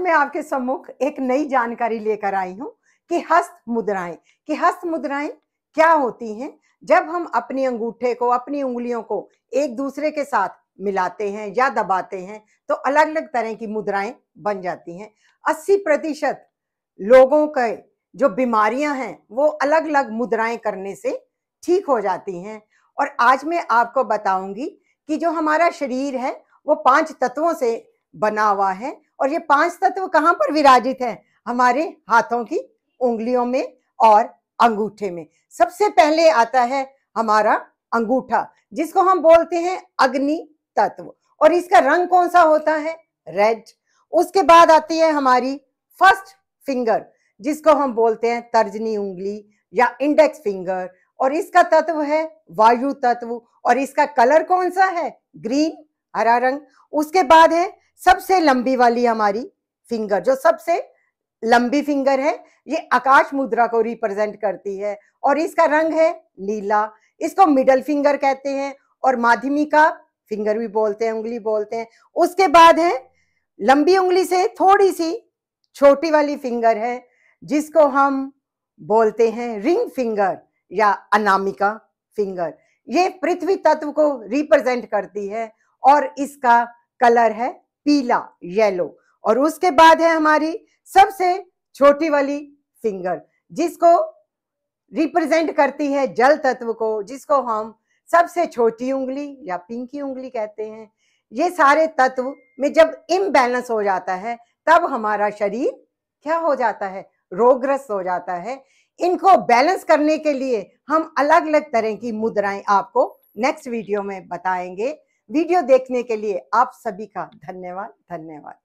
मैं आपके सम्मुख एक नई जानकारी लेकर आई हूँ कि हस्त मुद्राएं कि हस्त मुद्राएं क्या होती हैं जब हम अपने अंगूठे को अपनी उंगलियों को एक दूसरे के साथ मिलाते हैं या दबाते हैं तो अलग अलग तरह की मुद्राएं बन जाती हैं 80 प्रतिशत लोगों के जो बीमारियां हैं वो अलग अलग मुद्राएं करने से ठीक हो जाती हैं और आज मैं आपको बताऊंगी कि जो हमारा शरीर है वो पांच तत्वों से बना हुआ है और ये पांच तत्व कहाँ पर विराजित हैं हमारे हाथों की उंगलियों में और अंगूठे में सबसे पहले आता है हमारा अंगूठा जिसको हम बोलते हैं अग्नि तत्व और इसका रंग कौन सा होता है रेड उसके बाद आती है हमारी फर्स्ट फिंगर जिसको हम बोलते हैं तर्जनी उंगली या इंडेक्स फिंगर और इसका तत्व है वायु तत्व और इसका कलर कौन सा है ग्रीन हरा रंग उसके बाद है सबसे लंबी वाली हमारी फिंगर जो सबसे लंबी फिंगर है ये आकाश मुद्रा को रिप्रेजेंट करती है और इसका रंग है नीला इसको मिडल फिंगर कहते हैं और माध्यमिका फिंगर भी बोलते हैं उंगली बोलते हैं उसके बाद है लंबी उंगली से थोड़ी सी छोटी वाली फिंगर है जिसको हम बोलते हैं रिंग फिंगर या अनामिका फिंगर ये पृथ्वी तत्व को रिप्रेजेंट करती है और इसका कलर है पीला येलो और उसके बाद है हमारी सबसे छोटी वाली फिंगर जिसको रिप्रेजेंट करती है जल तत्व को जिसको हम सबसे छोटी उंगली या पिंकी उंगली कहते हैं ये सारे तत्व में जब इम्बैलेंस हो जाता है तब हमारा शरीर क्या हो जाता है रोगग्रस्त हो जाता है इनको बैलेंस करने के लिए हम अलग अलग तरह की मुद्राएं आपको नेक्स्ट वीडियो में बताएंगे वीडियो देखने के लिए आप सभी का धन्यवाद धन्यवाद